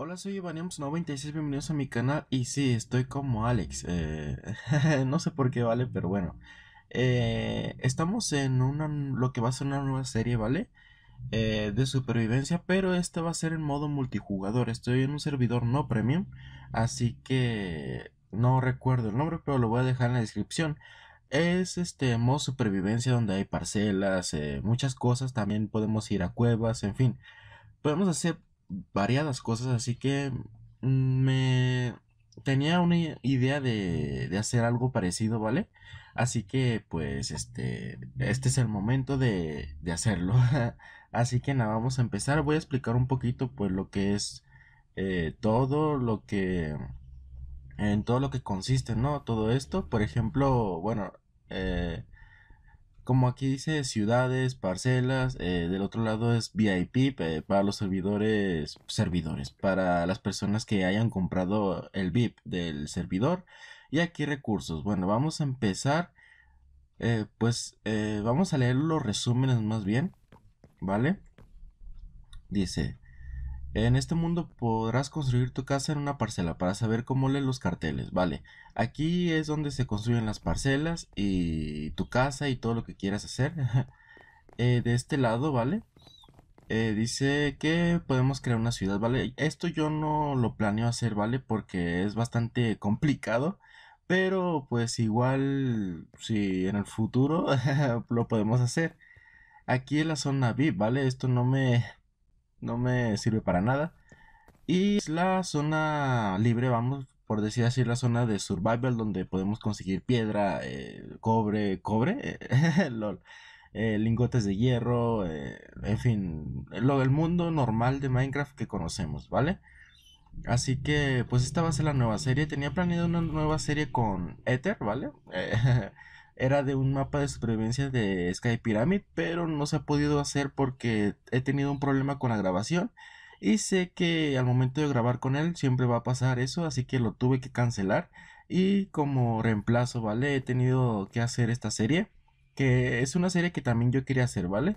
Hola, soy Ivaniums96, bienvenidos a mi canal y sí, estoy como Alex, eh, no sé por qué vale, pero bueno, eh, estamos en una, lo que va a ser una nueva serie, ¿vale? Eh, de supervivencia, pero esta va a ser en modo multijugador, estoy en un servidor no premium, así que no recuerdo el nombre, pero lo voy a dejar en la descripción. Es este modo supervivencia donde hay parcelas, muchas cosas, también podemos ir a cuevas, en fin podemos hacer variadas cosas, así que mm, me tenía una idea de, hacer algo parecido, ¿vale? Así que pues este, este es el momento de, hacerlo. así que nada, vamos a empezar. Voy a explicar un poquito pues lo que es eh, todo lo que... En todo lo que consiste, ¿no? Todo esto, por ejemplo, bueno, eh, como aquí dice ciudades, parcelas, eh, del otro lado es VIP eh, para los servidores, servidores, para las personas que hayan comprado el VIP del servidor. Y aquí recursos. Bueno, vamos a empezar. Eh, pues vamos a leer los resúmenes más bien. ¿Vale? Dice, en este mundo podrás construir tu casa en una parcela para saber cómo leen los carteles, ¿vale? Aquí es donde se construyen las parcelas y tu casa y todo lo que quieras hacer. Eh, de este lado, ¿vale? Eh, dice que podemos crear una ciudad, ¿vale? Esto yo no lo planeo hacer, ¿vale? Porque es bastante complicado. Pero pues igual si en el futuro lo podemos hacer. Aquí en la zona VIP, ¿vale? Esto no me no me sirve para nada. Y es la zona libre, vamos, por decir así, la zona de survival donde podemos conseguir piedra, eh, cobre, cobre, eh, eh, lingotes de hierro, en fin, lo del mundo normal de Minecraft que conocemos, ¿vale? Así que, pues esta va a ser la nueva serie. Tenía planeado una nueva serie con Ether, ¿vale? era de un mapa de supervivencia de Sky Pyramid, pero no se ha podido hacer porque he tenido un problema con la grabación y sé que al momento de grabar con él siempre va a pasar eso, así que lo tuve que cancelar y como reemplazo, ¿vale? He tenido que hacer esta serie, que es una serie que también yo quería hacer, ¿vale?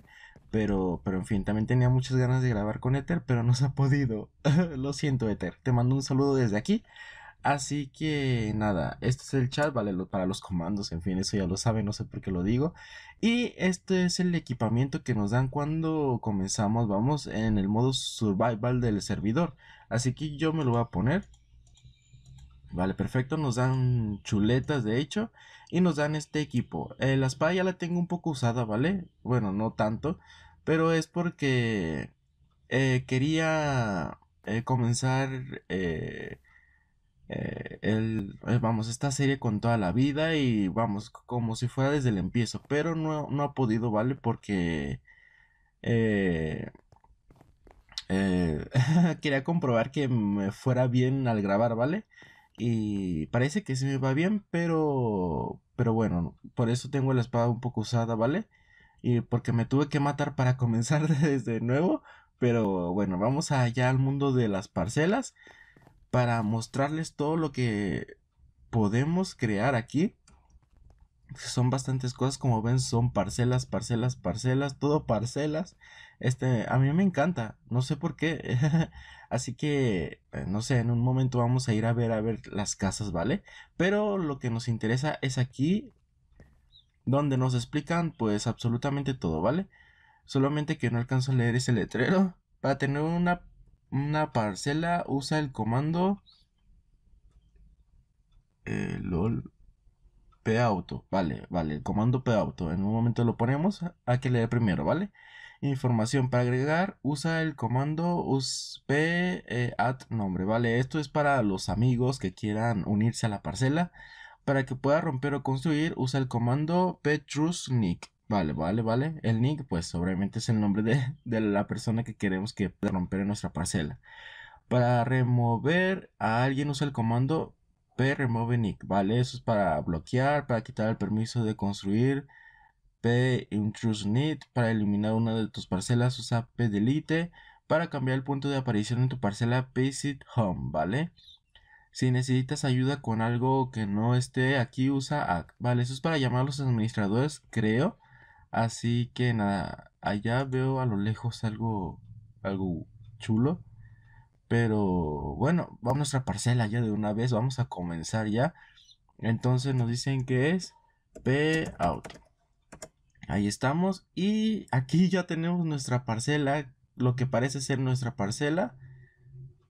Pero, pero en fin, también tenía muchas ganas de grabar con Ether, pero no se ha podido. lo siento, Ether. Te mando un saludo desde aquí. Así que nada, este es el chat, vale, para los comandos, en fin, eso ya lo saben, no sé por qué lo digo. Y este es el equipamiento que nos dan cuando comenzamos, vamos, en el modo survival del servidor. Así que yo me lo voy a poner. Vale, perfecto, nos dan chuletas de hecho y nos dan este equipo. Eh, la espada ya la tengo un poco usada, ¿vale? Bueno, no tanto, pero es porque eh, quería eh, comenzar eh, eh, vamos, esta serie con toda la vida y vamos, como si fuera desde el empiezo, pero no, no ha podido, ¿vale? Porque eh, eh quería comprobar que me fuera bien al grabar, ¿vale? Y parece que sí me va bien, pero, pero bueno, por eso tengo la espada un poco usada, ¿vale? Y porque me tuve que matar para comenzar desde nuevo, pero bueno, vamos allá al mundo de las parcelas para mostrarles todo lo que podemos crear aquí. Son bastantes cosas, como ven, son parcelas, parcelas, parcelas, todo parcelas. Este, a mí me encanta, no sé por qué. Así que, eh, no sé, en un momento vamos a ir a ver, a ver las casas, ¿vale? Pero lo que nos interesa es aquí, donde nos explican, pues, absolutamente todo, ¿vale? Solamente que no alcanzo a leer ese letrero. Para tener una una parcela usa el comando eh, lol auto vale, vale, el comando p auto. en un momento lo ponemos a que le dé primero, ¿vale? Información para agregar, usa el comando usp e, nombre, ¿vale? Esto es para los amigos que quieran unirse a la parcela. Para que pueda romper o construir, usa el comando petrusnik. Vale, vale, vale. El nick, pues obviamente es el nombre de, la persona que queremos que pueda romper en nuestra parcela. Para remover a alguien usa el comando p remove nick, ¿vale? Eso es para bloquear, para quitar el permiso de construir. p intrusion para eliminar una de tus parcelas usa p delete. Para cambiar el punto de aparición en tu parcela p home, ¿vale? Si necesitas ayuda con algo que no esté aquí, usa act, ¿vale? Eso es para llamar a los administradores, creo. Así que nada, allá veo a lo lejos algo, algo chulo. Pero bueno, vamos a nuestra parcela ya de una vez, vamos a comenzar ya. Entonces nos dicen que es P out. Ahí estamos y aquí ya tenemos nuestra parcela, lo que parece ser nuestra parcela.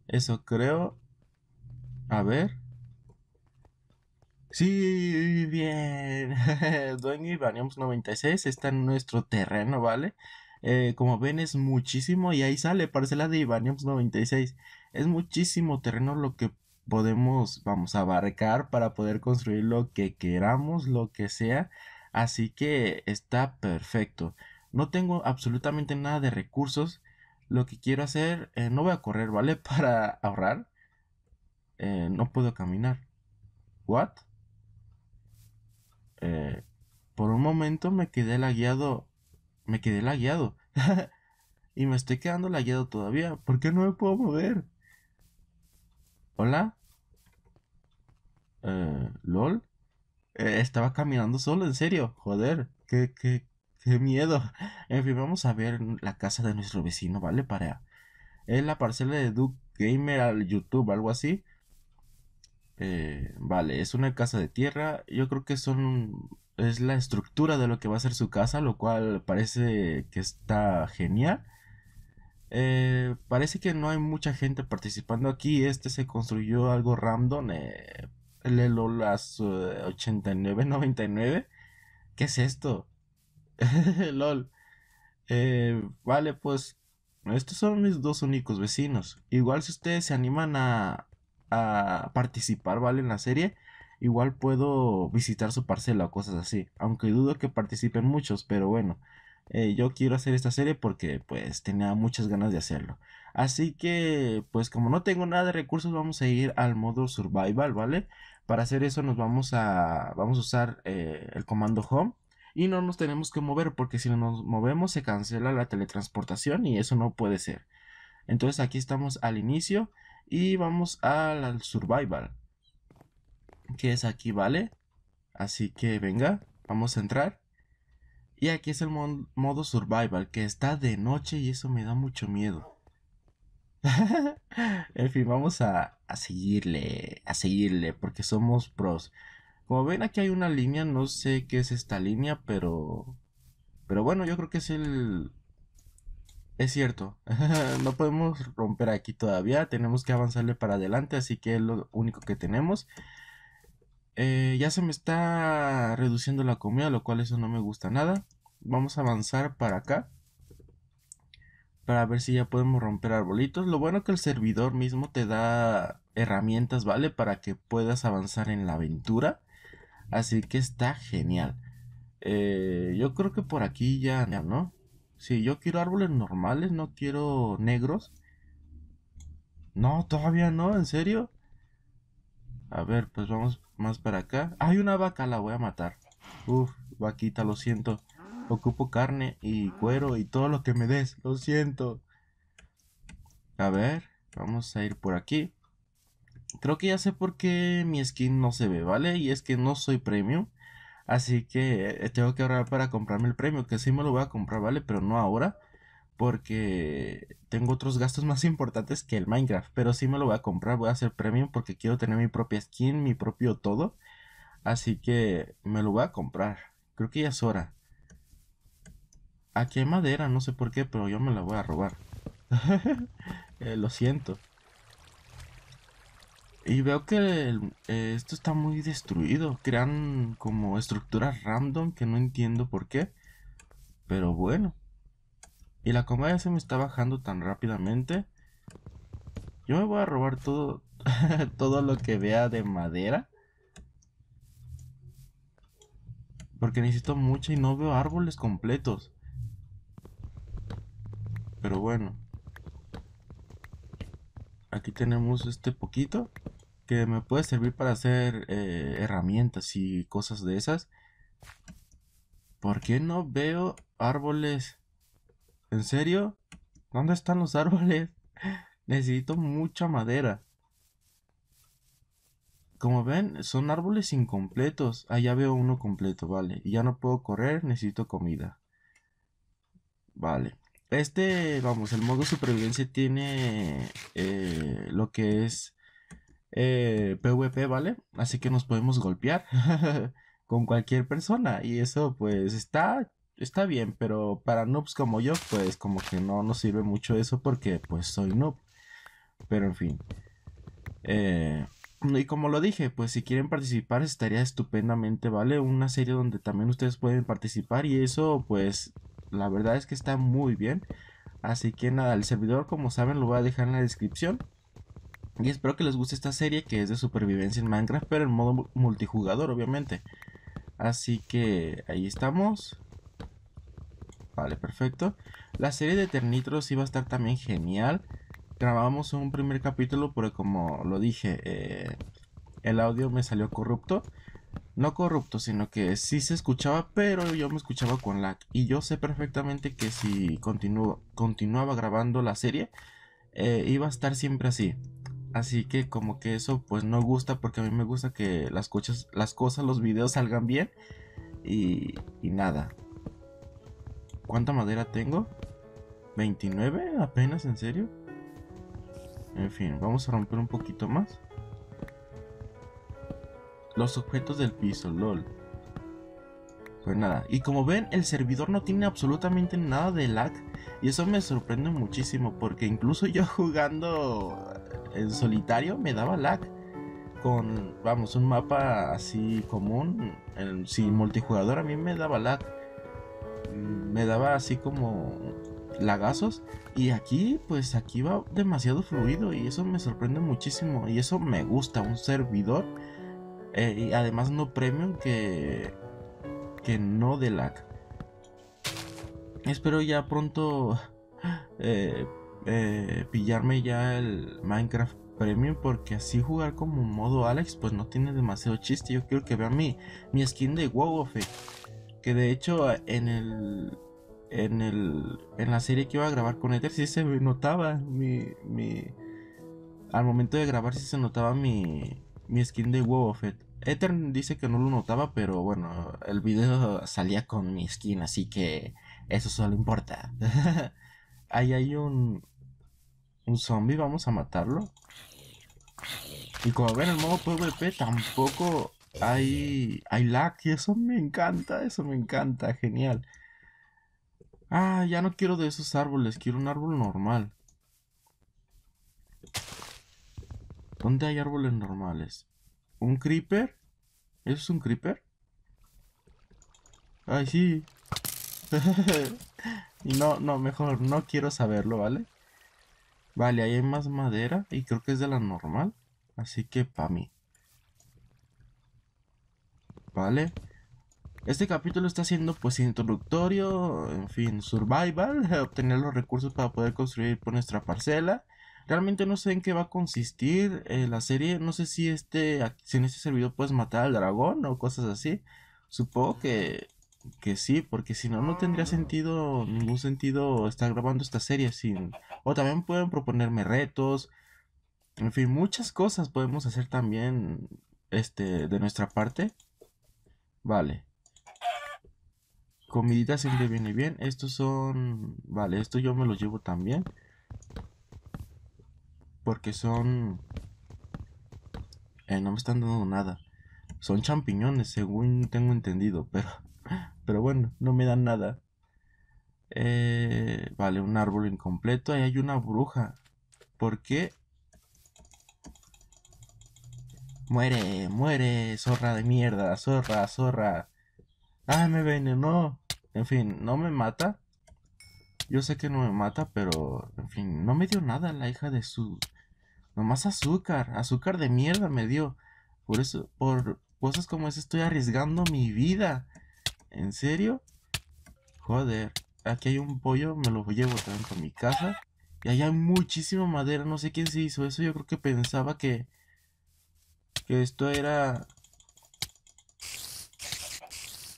Eso creo. A ver. Sí, bien. Dueño Ibaniums 96 está en nuestro terreno, ¿vale? Eh, como ven es muchísimo y ahí sale parcela de Ibaniums 96. Es muchísimo terreno lo que podemos, vamos, abarcar para poder construir lo que queramos, lo que sea. Así que está perfecto. No tengo absolutamente nada de recursos. Lo que quiero hacer, eh, no voy a correr, ¿vale? Para ahorrar. Eh, no puedo caminar. ¿What? Eh, por un momento me quedé lagueado. Me quedé lagueado. y me estoy quedando lagueado todavía. ¿Por qué no me puedo mover? ¿Hola? Eh, ¿Lol? Eh, estaba caminando solo, en serio. Joder, qué, qué, qué miedo. En fin, vamos a ver la casa de nuestro vecino, ¿vale? Para. Es la parcela de Duke Gamer al YouTube, algo así. Eh, vale, es una casa de tierra. Yo creo que son. Es la estructura de lo que va a ser su casa, lo cual parece que está genial. Eh, parece que no hay mucha gente participando aquí. Este se construyó algo random. Eh, el lo las 89, 99. ¿Qué es esto? LOL. Eh, vale, pues estos son mis dos únicos vecinos. Igual si ustedes se animan a, a participar, ¿vale? En la serie, igual puedo visitar su parcela o cosas así. Aunque dudo que participen muchos, pero bueno, eh, yo quiero hacer esta serie porque pues tenía muchas ganas de hacerlo. Así que pues como no tengo nada de recursos vamos a ir al modo survival, ¿vale? Para hacer eso nos vamos a, vamos a usar eh, el comando home y no nos tenemos que mover porque si no nos movemos se cancela la teletransportación y eso no puede ser. Entonces aquí estamos al inicio y vamos al, survival. Que es aquí, ¿vale? Así que venga, vamos a entrar. Y aquí es el modo survival, que está de noche y eso me da mucho miedo. en fin, vamos a, a, seguirle, a seguirle, porque somos pros. Como ven, aquí hay una línea, no sé qué es esta línea, pero... Pero bueno, yo creo que es el, es cierto, no podemos romper aquí todavía, tenemos que avanzarle para adelante, así que es lo único que tenemos. Eh, ya se me está reduciendo la comida, lo cual eso no me gusta nada. Vamos a avanzar para acá. Para ver si ya podemos romper arbolitos. Lo bueno que el servidor mismo te da herramientas, ¿vale? Para que puedas avanzar en la aventura. Así que está genial. Eh, yo creo que por aquí ya, ¿no? Si yo quiero árboles normales, no quiero negros. No, todavía no, ¿en serio? A ver, pues vamos más para acá. Hay una vaca, la voy a matar. Uf, vaquita, lo siento. Ocupo carne y cuero y todo lo que me des, lo siento. A ver, vamos a ir por aquí. Creo que ya sé por qué mi skin no se ve, ¿vale? Y es que no soy premium. Así que eh, tengo que ahorrar para comprarme el premio, que sí me lo voy a comprar, ¿vale? Pero no ahora, porque tengo otros gastos más importantes que el Minecraft. Pero sí me lo voy a comprar, voy a hacer premium porque quiero tener mi propia skin, mi propio todo. Así que me lo voy a comprar. Creo que ya es hora. Aquí hay madera, no sé por qué, pero yo me la voy a robar. Eh, lo siento. Y veo que eh, esto está muy destruido. Crean como estructuras random que no entiendo por qué. Pero bueno. Y la ya se me está bajando tan rápidamente. Yo me voy a robar todo, todo lo que vea de madera. Porque necesito mucha y no veo árboles completos. Pero bueno. Aquí tenemos este poquito me puede servir para hacer eh, herramientas y cosas de esas. ¿Por qué no veo árboles? ¿En serio? ¿Dónde están los árboles? Necesito mucha madera. Como ven, son árboles incompletos. Allá ah, veo uno completo, vale. Y ya no puedo correr, necesito comida. Vale. Este, vamos, el modo supervivencia tiene eh, lo que es eh, PvP, ¿vale? Así que nos podemos golpear con cualquier persona. Y eso pues está, está bien, pero para noobs como yo, pues como que no nos sirve mucho eso porque pues soy noob. Pero en fin. Eh, y como lo dije, pues si quieren participar estaría estupendamente, ¿vale? Una serie donde también ustedes pueden participar y eso pues la verdad es que está muy bien. Así que nada, el servidor como saben lo voy a dejar en la descripción. Y espero que les guste esta serie que es de supervivencia en Minecraft, pero en modo multijugador, obviamente. Así que ahí estamos. Vale, perfecto. La serie de Ternitros iba a estar también genial. Grabamos un primer capítulo, pero como lo dije, eh, el audio me salió corrupto. No corrupto, sino que sí se escuchaba, pero yo me escuchaba con lag. Y yo sé perfectamente que si continuaba grabando la serie, eh, iba a estar siempre así. Así que como que eso pues no gusta porque a mí me gusta que las, las cosas, los videos salgan bien y, y nada. ¿Cuánta madera tengo? ¿29? ¿Apenas? ¿En serio? En fin, vamos a romper un poquito más. Los objetos del piso, lol. Pues nada, y como ven, el servidor no tiene absolutamente nada de lag. Y eso me sorprende muchísimo porque incluso yo jugando en solitario me daba lag. Con, vamos, un mapa así común, en, sin multijugador, a mí me daba lag. Mm, me daba así como lagazos. Y aquí, pues aquí va demasiado fluido y eso me sorprende muchísimo. Y eso me gusta, un servidor. Eh, y además no premium que, que no de lag. Espero ya pronto eh, eh, pillarme ya el Minecraft Premium porque así jugar como modo Alex pues no tiene demasiado chiste. Yo quiero que vean mi, mi skin de WoW Que de hecho eh, en el en el en la serie que iba a grabar con Ether Si se notaba mi, al momento de grabar Si se notaba mi skin de WoW Ether dice que no lo notaba, pero bueno, el video salía con mi skin, así que eso solo importa. Ahí hay un un zombie, vamos a matarlo. Y como ven, el modo PvP tampoco hay, hay lag y eso me encanta, eso me encanta, genial. Ah, ya no quiero de esos árboles, quiero un árbol normal. ¿Dónde hay árboles normales? ¿Un creeper? ¿Eso es un creeper? Ay, sí. no, no, mejor no quiero saberlo, ¿vale? Vale, ahí hay más madera y creo que es de la normal. Así que pa' mí. Vale. Este capítulo está siendo pues introductorio, en fin, survival, obtener los recursos para poder construir por nuestra parcela. Realmente no sé en qué va a consistir eh, la serie, no sé si este si en este servidor puedes matar al dragón o cosas así. Supongo que que sí, porque si no, no tendría sentido, ningún sentido estar grabando esta serie sin... O también pueden proponerme retos, en fin, muchas cosas podemos hacer también este, de nuestra parte. Vale. Comidita siempre viene bien. Estos son... Vale, esto yo me los llevo también. Porque son... Eh, no me están dando nada. Son champiñones, según tengo entendido, pero... Pero bueno, no me dan nada. Eh, vale, un árbol incompleto. Ahí hay una bruja. ¿Por qué? Muere, muere, zorra de mierda, zorra, zorra. Ah, me venenó En fin, no me mata. Yo sé que no me mata, pero... En fin, no me dio nada la hija de su... Nomás azúcar, azúcar de mierda me dio. Por eso, por cosas como esa estoy arriesgando mi vida. ¿En serio? Joder, aquí hay un pollo, me lo llevo también a mi casa. Y allá hay muchísima madera, no sé quién se hizo eso. Yo creo que pensaba que. Que esto era.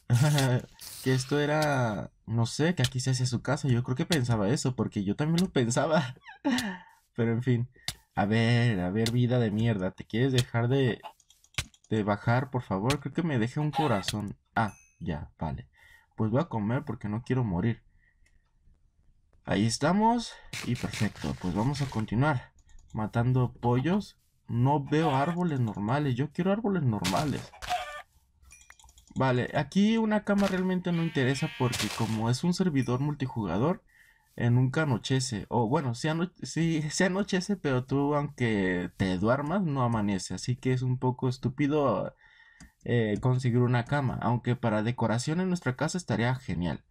que esto era. No sé, que aquí se hacía su casa. Yo creo que pensaba eso, porque yo también lo pensaba. Pero en fin. A ver, a ver, vida de mierda. ¿Te quieres dejar de. de bajar, por favor? Creo que me deje un corazón. Ya, vale. Pues voy a comer porque no quiero morir. Ahí estamos. Y perfecto. Pues vamos a continuar. Matando pollos. No veo árboles normales. Yo quiero árboles normales. Vale, aquí una cama realmente no interesa porque como es un servidor multijugador, nunca anochece. O bueno, sí, sí, anochece, pero tú aunque te duermas, no amanece. Así que es un poco estúpido eh, conseguir una cama, aunque para decoración en nuestra casa estaría genial.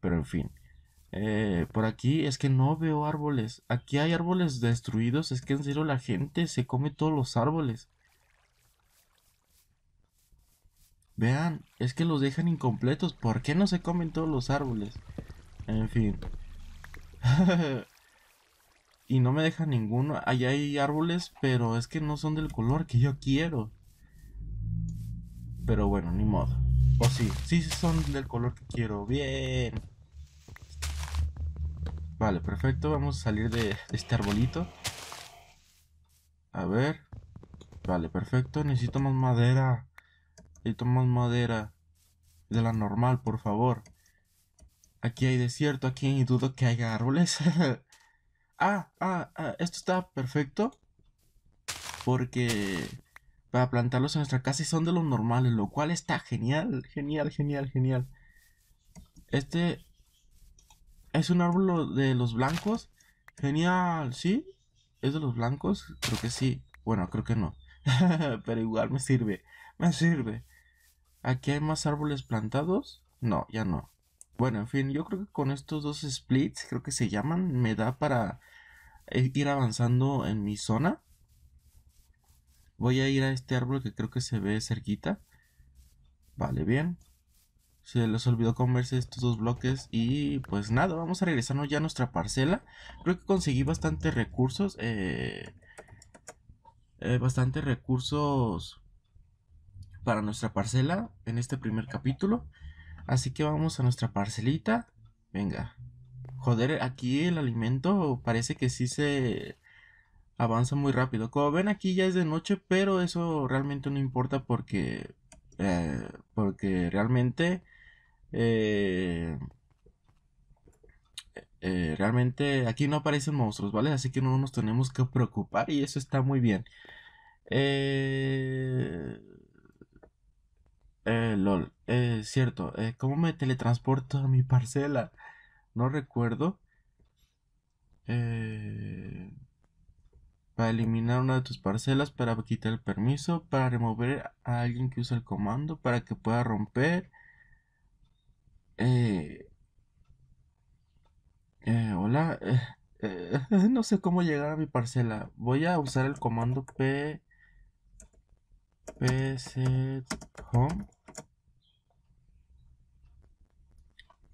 Pero en fin, eh, por aquí es que no veo árboles. Aquí hay árboles destruidos, es que en serio la gente se come todos los árboles. Vean, es que los dejan incompletos. ¿Por qué no se comen todos los árboles? En fin. y no me dejan ninguno. Allá hay árboles, pero es que no son del color que yo quiero. Pero bueno, ni modo. O sí, sí son del color que quiero. Bien. Vale, perfecto. Vamos a salir de, este arbolito. A ver. Vale, perfecto. Necesito más madera. Necesito más madera. De la normal, por favor. Aquí hay desierto, aquí dudo que haya árboles. Ah, ah, ah, esto está perfecto. Porque para plantarlos en nuestra casa y son de los normales, lo cual está genial, genial, genial, genial. Este es un árbol de los blancos. Genial, ¿sí? ¿Es de los blancos? Creo que sí. Bueno, creo que no. Pero igual me sirve. Me sirve. Aquí hay más árboles plantados. No, ya no. Bueno, en fin, yo creo que con estos dos splits, creo que se llaman, me da para eh, ir avanzando en mi zona. Voy a ir a este árbol que creo que se ve cerquita. Vale, bien. Se los olvidó comerse estos dos bloques y pues nada, vamos a regresarnos ya a nuestra parcela. Creo que conseguí bastantes recursos. Eh, eh, bastantes recursos para nuestra parcela en este primer capítulo. Así que vamos a nuestra parcelita. Venga. Joder, aquí el alimento parece que sí se avanza muy rápido. Como ven aquí ya es de noche, pero eso realmente no importa porque, eh, porque realmente, eh, eh, realmente aquí no aparecen monstruos, ¿vale? Así que no nos tenemos que preocupar y eso está muy bien. Eh... Eh, lol, eh, cierto. Eh, ¿Cómo me teletransporto a mi parcela? No recuerdo. Eh para eliminar una de tus parcelas, para quitar el permiso, para remover a alguien que usa el comando, para que pueda romper. Eh, eh, hola, eh, eh, no sé cómo llegar a mi parcela. Voy a usar el comando p Pset home.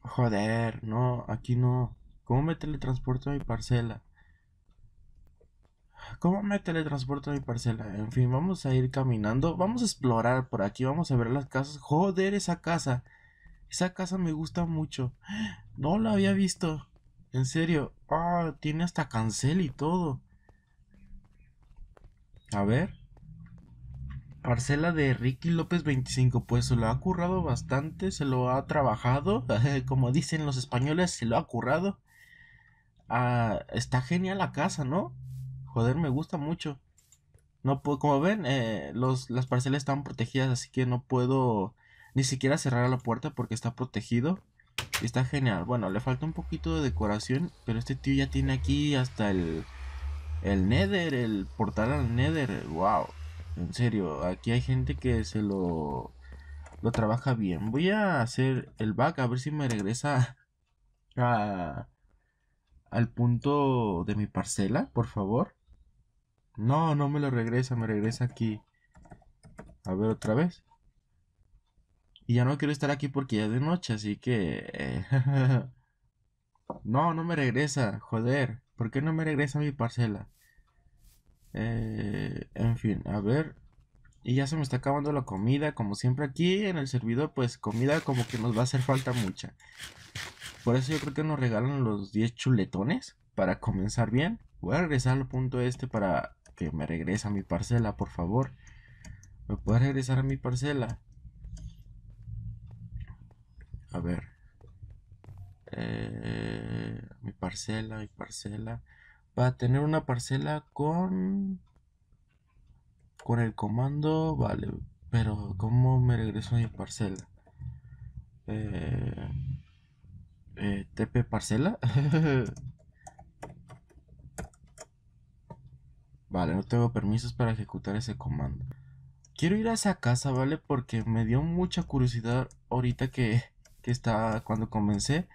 Joder, no, aquí no. ¿Cómo me teletransporto a mi parcela? ¿Cómo me teletransporto a mi parcela? En fin, vamos a ir caminando. Vamos a explorar por aquí. Vamos a ver las casas. Joder, esa casa. Esa casa me gusta mucho. No la había visto. En serio. Ah, tiene hasta cancel y todo. A ver. Parcela de Ricky López 25. Pues se lo ha currado bastante. Se lo ha trabajado. Como dicen los españoles, se lo ha currado. Ah, está genial la casa, ¿no? Joder, me gusta mucho. No puedo, como ven, eh, las parcelas están protegidas, así que no puedo ni siquiera cerrar la puerta porque está protegido. está genial. Bueno, le falta un poquito de decoración, pero este tío ya tiene aquí hasta el, el Nether, el portal al Nether. Wow, en serio, aquí hay gente que se lo, lo trabaja bien. Voy a hacer el back a ver si me regresa a, al punto de mi parcela, por favor. No, no me lo regresa, me regresa aquí. A ver otra vez. Y ya no quiero estar aquí porque ya es de noche, así que... Eh, no, no me regresa, joder. ¿Por qué no me regresa mi parcela? Eh, en fin, a ver. Y ya se me está acabando la comida, como siempre aquí en el servidor, pues comida como que nos va a hacer falta mucha. Por eso yo creo que nos regalan los 10 chuletones para comenzar bien. Voy a regresar al punto este para me regresa mi parcela, por favor. ¿Me puede regresar a mi parcela? A ver. Eh, mi parcela, mi parcela. va a tener una parcela con... Con el comando, vale. Pero, ¿cómo me regreso a mi parcela? Eh, eh, TP parcela. Vale, no tengo permisos para ejecutar ese comando. Quiero ir a esa casa, ¿vale? Porque me dio mucha curiosidad ahorita que, que está cuando comencé.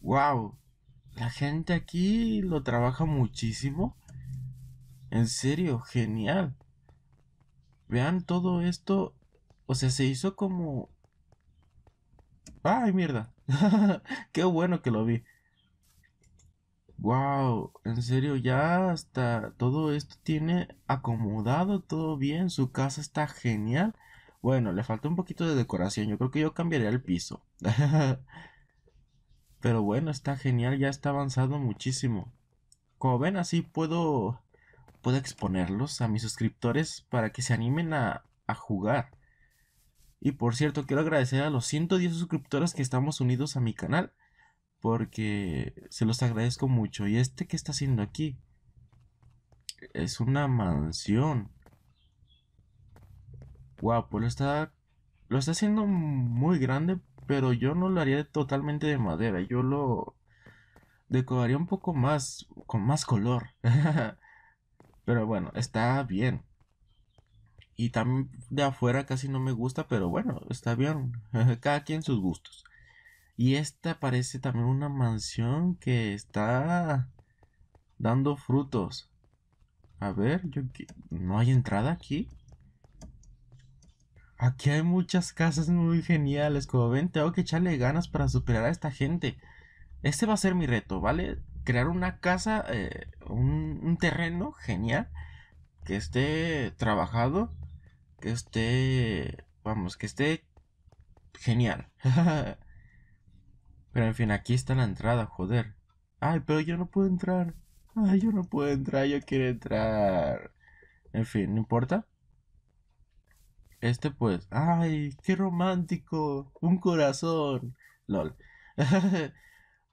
¡Wow! La gente aquí lo trabaja muchísimo. En serio, genial. Vean todo esto. O sea, se hizo como... ¡Ay, mierda! ¡Qué bueno que lo vi! Wow, en serio, ya hasta todo esto tiene acomodado todo bien, su casa está genial. Bueno, le falta un poquito de decoración, yo creo que yo cambiaría el piso. Pero bueno, está genial, ya está avanzado muchísimo. Como ven, así puedo, puedo exponerlos a mis suscriptores para que se animen a, a jugar. Y por cierto, quiero agradecer a los 110 suscriptores que estamos unidos a mi canal porque se los agradezco mucho. ¿Y este que está haciendo aquí? Es una mansión. Guapo, pues lo está lo está haciendo muy grande, pero yo no lo haría totalmente de madera, yo lo decoraría un poco más con más color. pero bueno, está bien. Y también de afuera casi no me gusta, pero bueno, está bien. Cada quien sus gustos. Y esta parece también una mansión que está dando frutos. A ver, yo ¿no hay entrada aquí? Aquí hay muchas casas muy geniales. Como ven, tengo que echarle ganas para superar a esta gente. Este va a ser mi reto, ¿vale? Crear una casa, eh, un, un terreno genial. Que esté trabajado. Que esté... Vamos, que esté genial. Pero en fin, aquí está la entrada, joder. Ay, pero yo no puedo entrar. Ay, yo no puedo entrar, yo quiero entrar. En fin, no importa. Este pues, ay, qué romántico, un corazón. LOL.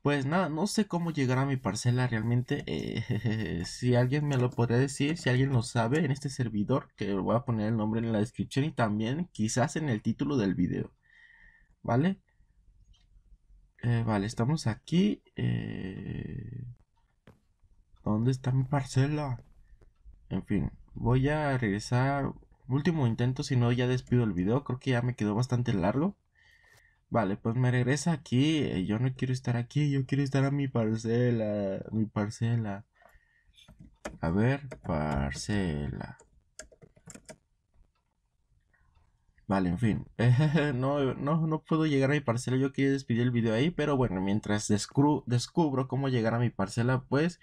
pues nada, no sé cómo llegar a mi parcela realmente. Eh, si alguien me lo podría decir, si alguien lo sabe en este servidor, que voy a poner el nombre en la descripción y también quizás en el título del video. ¿Vale? Eh, vale, estamos aquí. Eh, ¿Dónde está mi parcela? En fin, voy a regresar. Último intento, si no ya despido el video. Creo que ya me quedó bastante largo. Vale, pues me regresa aquí. Eh, yo no quiero estar aquí, yo quiero estar a mi parcela. Mi parcela. A ver, parcela. Vale, en fin. no, puedo llegar a mi parcela. Yo quería despedir el video ahí. Pero bueno, mientras descubro, cómo llegar a mi parcela, pues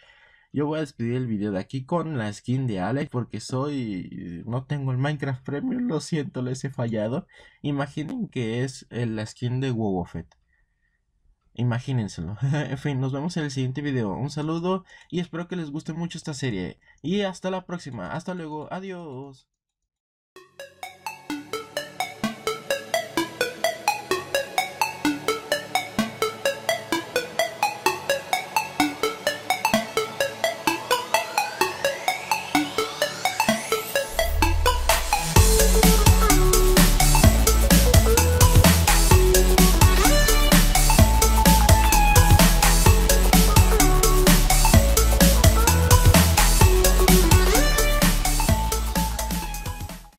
yo voy a despedir el video de aquí con la skin de Alex. Porque soy... No tengo el Minecraft Premium. Lo siento, les he fallado. Imaginen que es eh, la skin de Wogofet Imagínenselo. en fin, nos vemos en el siguiente video. Un saludo y espero que les guste mucho esta serie. Y hasta la próxima. Hasta luego. Adiós.